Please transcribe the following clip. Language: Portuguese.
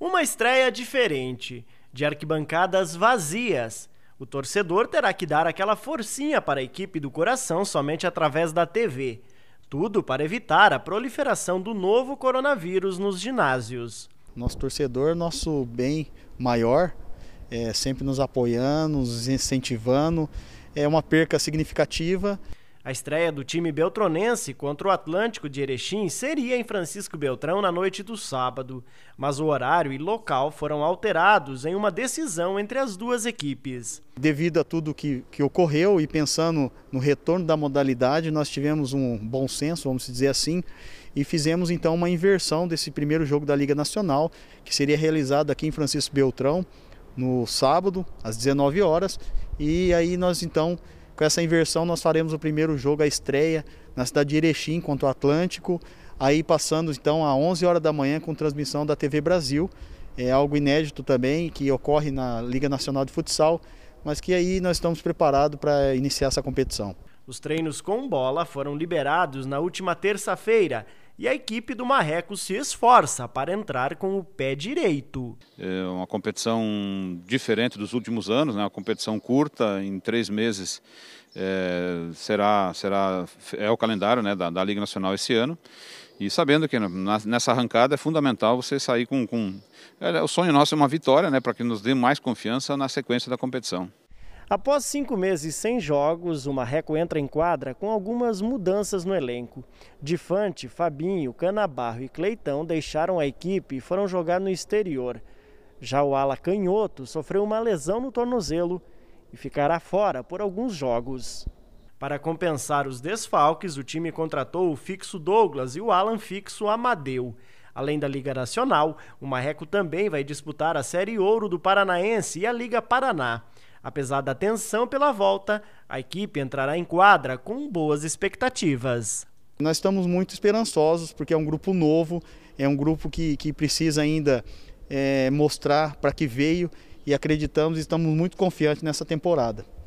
Uma estreia diferente, de arquibancadas vazias. O torcedor terá que dar aquela forcinha para a equipe do coração somente através da TV. Tudo para evitar a proliferação do novo coronavírus nos ginásios. Nosso torcedor, nosso bem maior, é sempre nos apoiando, nos incentivando. É uma perca significativa. A estreia do time beltronense contra o Atlântico de Erechim seria em Francisco Beltrão na noite do sábado, mas o horário e local foram alterados em uma decisão entre as duas equipes. Devido a tudo que, que ocorreu e pensando no retorno da modalidade, nós tivemos um bom senso, vamos dizer assim, e fizemos então uma inversão desse primeiro jogo da Liga Nacional, que seria realizado aqui em Francisco Beltrão no sábado, às 19 horas, e aí nós então com essa inversão, nós faremos o primeiro jogo, a estreia, na cidade de Erechim contra o Atlântico, aí passando então às 11 horas da manhã com transmissão da TV Brasil. É algo inédito também, que ocorre na Liga Nacional de Futsal, mas que aí nós estamos preparados para iniciar essa competição. Os treinos com bola foram liberados na última terça-feira e a equipe do Marreco se esforça para entrar com o pé direito. É uma competição diferente dos últimos anos, né? uma competição curta, em três meses é, será, será, é o calendário né, da, da Liga Nacional esse ano. E sabendo que nessa arrancada é fundamental você sair com. com... É, o sonho nosso é uma vitória, né, para que nos dê mais confiança na sequência da competição. Após cinco meses sem jogos, o Marreco entra em quadra com algumas mudanças no elenco. Difante, Fabinho, Canabarro e Cleitão deixaram a equipe e foram jogar no exterior. Já o ala canhoto sofreu uma lesão no tornozelo e ficará fora por alguns jogos. Para compensar os desfalques, o time contratou o fixo Douglas e o Alan fixo Amadeu. Além da Liga Nacional, o Marreco também vai disputar a Série Ouro do Paranaense e a Liga Paraná. Apesar da tensão pela volta, a equipe entrará em quadra com boas expectativas. Nós estamos muito esperançosos porque é um grupo novo, é um grupo que, que precisa ainda é, mostrar para que veio e acreditamos e estamos muito confiantes nessa temporada.